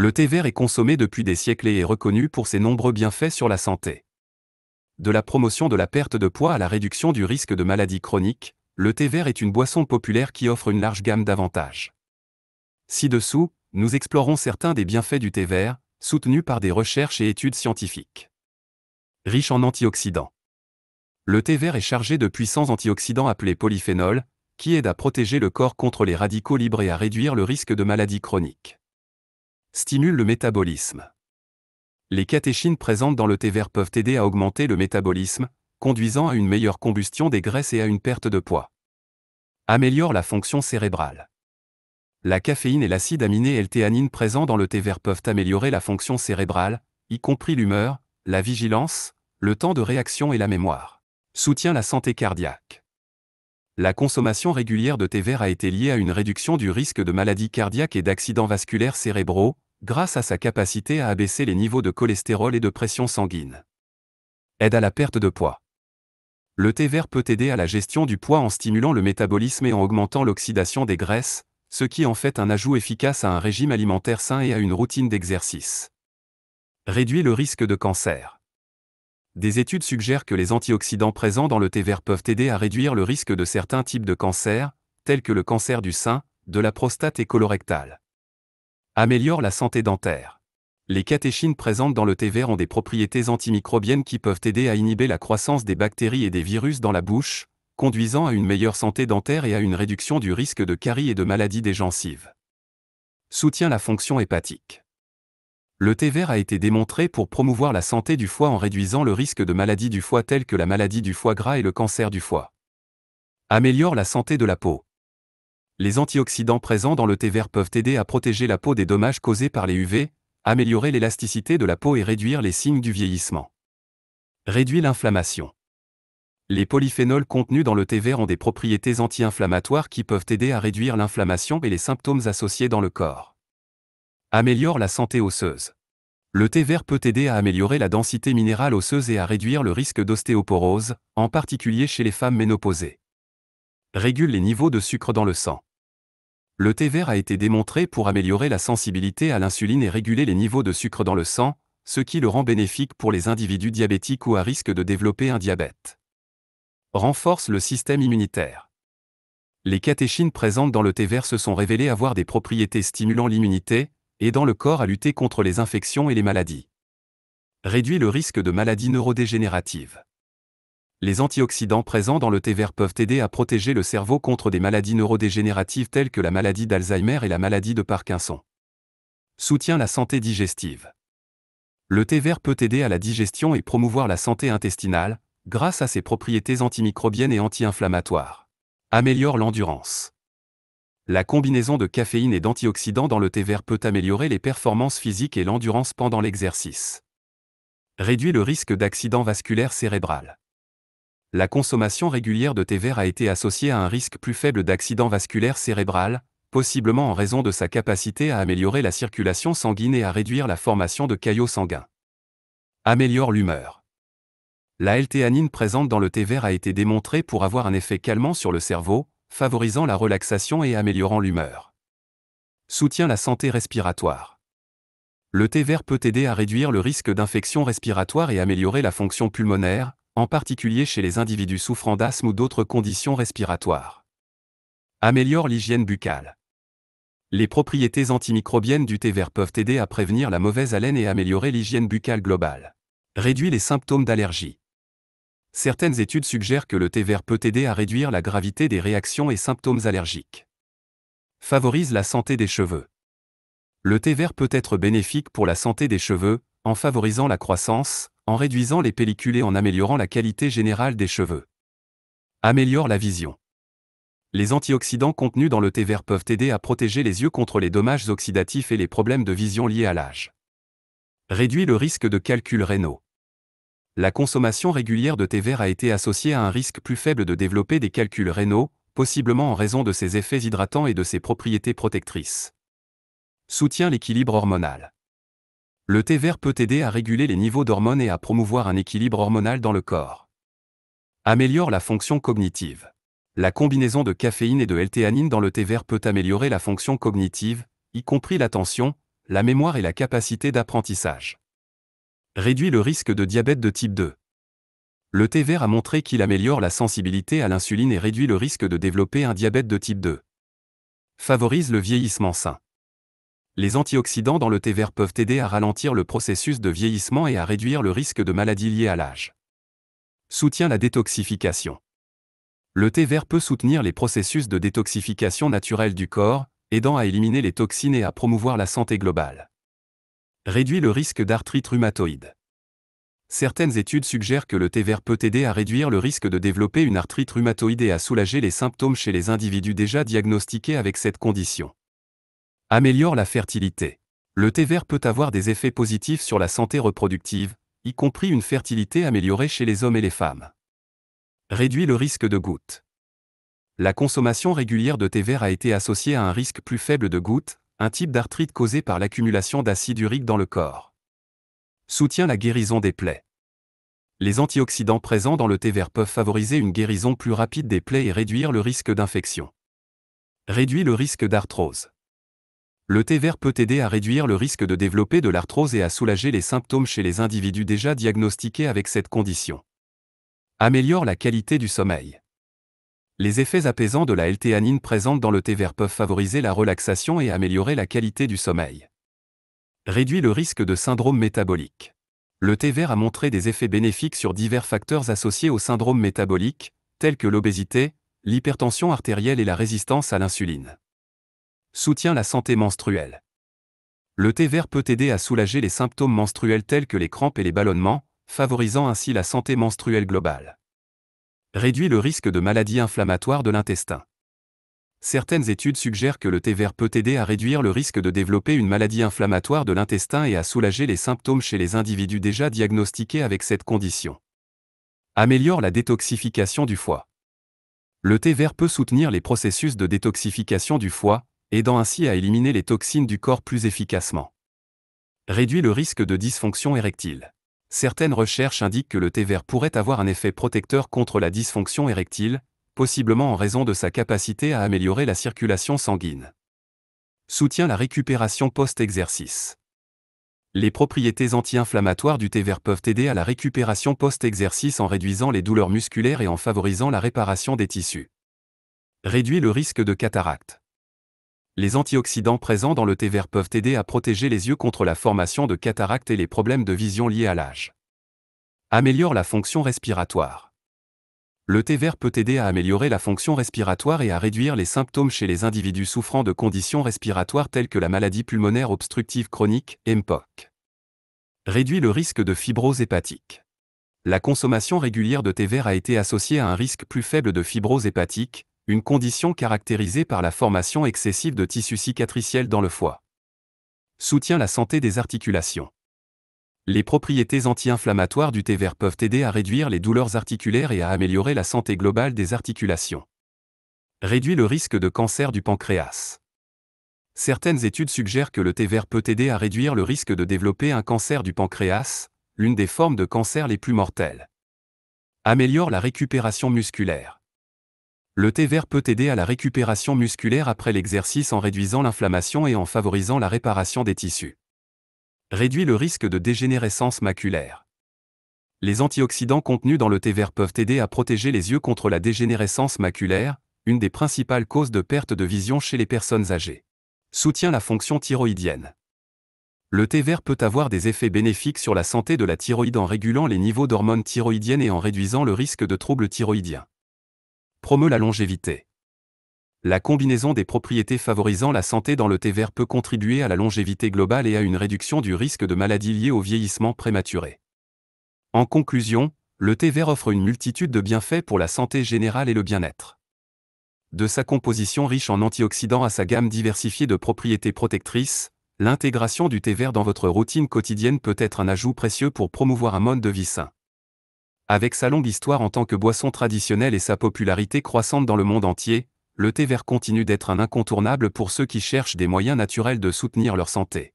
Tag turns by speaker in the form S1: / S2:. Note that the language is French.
S1: Le thé vert est consommé depuis des siècles et est reconnu pour ses nombreux bienfaits sur la santé. De la promotion de la perte de poids à la réduction du risque de maladies chroniques, le thé vert est une boisson populaire qui offre une large gamme d'avantages. Ci-dessous, nous explorons certains des bienfaits du thé vert, soutenus par des recherches et études scientifiques. Riche en antioxydants. Le thé vert est chargé de puissants antioxydants appelés polyphénols, qui aident à protéger le corps contre les radicaux libres et à réduire le risque de maladies chroniques. Stimule le métabolisme. Les catéchines présentes dans le thé vert peuvent aider à augmenter le métabolisme, conduisant à une meilleure combustion des graisses et à une perte de poids. Améliore la fonction cérébrale. La caféine et l'acide aminé L-théanine présents dans le thé vert peuvent améliorer la fonction cérébrale, y compris l'humeur, la vigilance, le temps de réaction et la mémoire. Soutient la santé cardiaque. La consommation régulière de thé vert a été liée à une réduction du risque de maladies cardiaques et d'accidents vasculaires cérébraux, grâce à sa capacité à abaisser les niveaux de cholestérol et de pression sanguine. Aide à la perte de poids. Le thé vert peut aider à la gestion du poids en stimulant le métabolisme et en augmentant l'oxydation des graisses, ce qui en fait un ajout efficace à un régime alimentaire sain et à une routine d'exercice. Réduit le risque de cancer des études suggèrent que les antioxydants présents dans le thé vert peuvent aider à réduire le risque de certains types de cancers, tels que le cancer du sein, de la prostate et colorectal. Améliore la santé dentaire. Les catéchines présentes dans le thé vert ont des propriétés antimicrobiennes qui peuvent aider à inhiber la croissance des bactéries et des virus dans la bouche, conduisant à une meilleure santé dentaire et à une réduction du risque de caries et de maladies des gencives. Soutient la fonction hépatique. Le thé vert a été démontré pour promouvoir la santé du foie en réduisant le risque de maladies du foie telles que la maladie du foie gras et le cancer du foie. Améliore la santé de la peau. Les antioxydants présents dans le thé vert peuvent aider à protéger la peau des dommages causés par les UV, améliorer l'élasticité de la peau et réduire les signes du vieillissement. Réduit l'inflammation. Les polyphénols contenus dans le thé vert ont des propriétés anti-inflammatoires qui peuvent aider à réduire l'inflammation et les symptômes associés dans le corps. Améliore la santé osseuse. Le thé vert peut aider à améliorer la densité minérale osseuse et à réduire le risque d'ostéoporose, en particulier chez les femmes ménopausées. Régule les niveaux de sucre dans le sang. Le thé vert a été démontré pour améliorer la sensibilité à l'insuline et réguler les niveaux de sucre dans le sang, ce qui le rend bénéfique pour les individus diabétiques ou à risque de développer un diabète. Renforce le système immunitaire. Les catéchines présentes dans le thé vert se sont révélées avoir des propriétés stimulant l'immunité, aidant le corps à lutter contre les infections et les maladies. Réduit le risque de maladies neurodégénératives. Les antioxydants présents dans le thé vert peuvent aider à protéger le cerveau contre des maladies neurodégénératives telles que la maladie d'Alzheimer et la maladie de Parkinson. Soutient la santé digestive. Le thé vert peut aider à la digestion et promouvoir la santé intestinale grâce à ses propriétés antimicrobiennes et anti-inflammatoires. Améliore l'endurance. La combinaison de caféine et d'antioxydants dans le thé vert peut améliorer les performances physiques et l'endurance pendant l'exercice. Réduit le risque d'accident vasculaire cérébral. La consommation régulière de thé vert a été associée à un risque plus faible d'accident vasculaire cérébral, possiblement en raison de sa capacité à améliorer la circulation sanguine et à réduire la formation de caillots sanguins. Améliore l'humeur. La L-théanine présente dans le thé vert a été démontrée pour avoir un effet calmant sur le cerveau, favorisant la relaxation et améliorant l'humeur. Soutient la santé respiratoire. Le thé vert peut aider à réduire le risque d'infection respiratoire et améliorer la fonction pulmonaire, en particulier chez les individus souffrant d'asthme ou d'autres conditions respiratoires. Améliore l'hygiène buccale. Les propriétés antimicrobiennes du thé vert peuvent aider à prévenir la mauvaise haleine et améliorer l'hygiène buccale globale. Réduit les symptômes d'allergie. Certaines études suggèrent que le thé vert peut aider à réduire la gravité des réactions et symptômes allergiques. Favorise la santé des cheveux. Le thé vert peut être bénéfique pour la santé des cheveux, en favorisant la croissance, en réduisant les pellicules et en améliorant la qualité générale des cheveux. Améliore la vision. Les antioxydants contenus dans le thé vert peuvent aider à protéger les yeux contre les dommages oxydatifs et les problèmes de vision liés à l'âge. Réduit le risque de calculs rénaux la consommation régulière de thé vert a été associée à un risque plus faible de développer des calculs rénaux, possiblement en raison de ses effets hydratants et de ses propriétés protectrices. Soutient l'équilibre hormonal. Le thé vert peut aider à réguler les niveaux d'hormones et à promouvoir un équilibre hormonal dans le corps. Améliore la fonction cognitive. La combinaison de caféine et de L-théanine dans le thé vert peut améliorer la fonction cognitive, y compris l'attention, la mémoire et la capacité d'apprentissage réduit le risque de diabète de type 2. Le thé vert a montré qu'il améliore la sensibilité à l'insuline et réduit le risque de développer un diabète de type 2. Favorise le vieillissement sain. Les antioxydants dans le thé vert peuvent aider à ralentir le processus de vieillissement et à réduire le risque de maladies liées à l'âge. Soutient la détoxification. Le thé vert peut soutenir les processus de détoxification naturelle du corps, aidant à éliminer les toxines et à promouvoir la santé globale réduit le risque d'arthrite rhumatoïde. Certaines études suggèrent que le thé vert peut aider à réduire le risque de développer une arthrite rhumatoïde et à soulager les symptômes chez les individus déjà diagnostiqués avec cette condition. Améliore la fertilité. Le thé vert peut avoir des effets positifs sur la santé reproductive, y compris une fertilité améliorée chez les hommes et les femmes. Réduit le risque de gouttes. La consommation régulière de thé vert a été associée à un risque plus faible de gouttes, un type d'arthrite causé par l'accumulation d'acide urique dans le corps. Soutient la guérison des plaies. Les antioxydants présents dans le thé vert peuvent favoriser une guérison plus rapide des plaies et réduire le risque d'infection. Réduit le risque d'arthrose. Le thé vert peut aider à réduire le risque de développer de l'arthrose et à soulager les symptômes chez les individus déjà diagnostiqués avec cette condition. Améliore la qualité du sommeil. Les effets apaisants de la L-théanine présente dans le thé vert peuvent favoriser la relaxation et améliorer la qualité du sommeil. Réduit le risque de syndrome métabolique. Le thé vert a montré des effets bénéfiques sur divers facteurs associés au syndrome métabolique, tels que l'obésité, l'hypertension artérielle et la résistance à l'insuline. Soutient la santé menstruelle. Le thé vert peut aider à soulager les symptômes menstruels tels que les crampes et les ballonnements, favorisant ainsi la santé menstruelle globale réduit le risque de maladies inflammatoires de l'intestin. Certaines études suggèrent que le thé vert peut aider à réduire le risque de développer une maladie inflammatoire de l'intestin et à soulager les symptômes chez les individus déjà diagnostiqués avec cette condition. Améliore la détoxification du foie. Le thé vert peut soutenir les processus de détoxification du foie, aidant ainsi à éliminer les toxines du corps plus efficacement. Réduit le risque de dysfonction érectile certaines recherches indiquent que le thé vert pourrait avoir un effet protecteur contre la dysfonction érectile, possiblement en raison de sa capacité à améliorer la circulation sanguine. Soutient la récupération post-exercice. Les propriétés anti-inflammatoires du thé vert peuvent aider à la récupération post-exercice en réduisant les douleurs musculaires et en favorisant la réparation des tissus. Réduit le risque de cataracte les antioxydants présents dans le thé vert peuvent aider à protéger les yeux contre la formation de cataractes et les problèmes de vision liés à l'âge. Améliore la fonction respiratoire. Le thé vert peut aider à améliorer la fonction respiratoire et à réduire les symptômes chez les individus souffrant de conditions respiratoires telles que la maladie pulmonaire obstructive chronique, MPOC. Réduit le risque de fibrose hépatique. La consommation régulière de thé vert a été associée à un risque plus faible de fibrose hépatique, une condition caractérisée par la formation excessive de tissu cicatriciel dans le foie. Soutient la santé des articulations. Les propriétés anti-inflammatoires du thé vert peuvent aider à réduire les douleurs articulaires et à améliorer la santé globale des articulations. Réduit le risque de cancer du pancréas. Certaines études suggèrent que le thé vert peut aider à réduire le risque de développer un cancer du pancréas, l'une des formes de cancer les plus mortelles. Améliore la récupération musculaire le thé vert peut aider à la récupération musculaire après l'exercice en réduisant l'inflammation et en favorisant la réparation des tissus. Réduit le risque de dégénérescence maculaire. Les antioxydants contenus dans le thé vert peuvent aider à protéger les yeux contre la dégénérescence maculaire, une des principales causes de perte de vision chez les personnes âgées. Soutient la fonction thyroïdienne. Le thé vert peut avoir des effets bénéfiques sur la santé de la thyroïde en régulant les niveaux d'hormones thyroïdiennes et en réduisant le risque de troubles thyroïdiens promeut la longévité. La combinaison des propriétés favorisant la santé dans le thé vert peut contribuer à la longévité globale et à une réduction du risque de maladies liées au vieillissement prématuré. En conclusion, le thé vert offre une multitude de bienfaits pour la santé générale et le bien-être. De sa composition riche en antioxydants à sa gamme diversifiée de propriétés protectrices, l'intégration du thé vert dans votre routine quotidienne peut être un ajout précieux pour promouvoir un mode de vie sain. Avec sa longue histoire en tant que boisson traditionnelle et sa popularité croissante dans le monde entier, le thé vert continue d'être un incontournable pour ceux qui cherchent des moyens naturels de soutenir leur santé.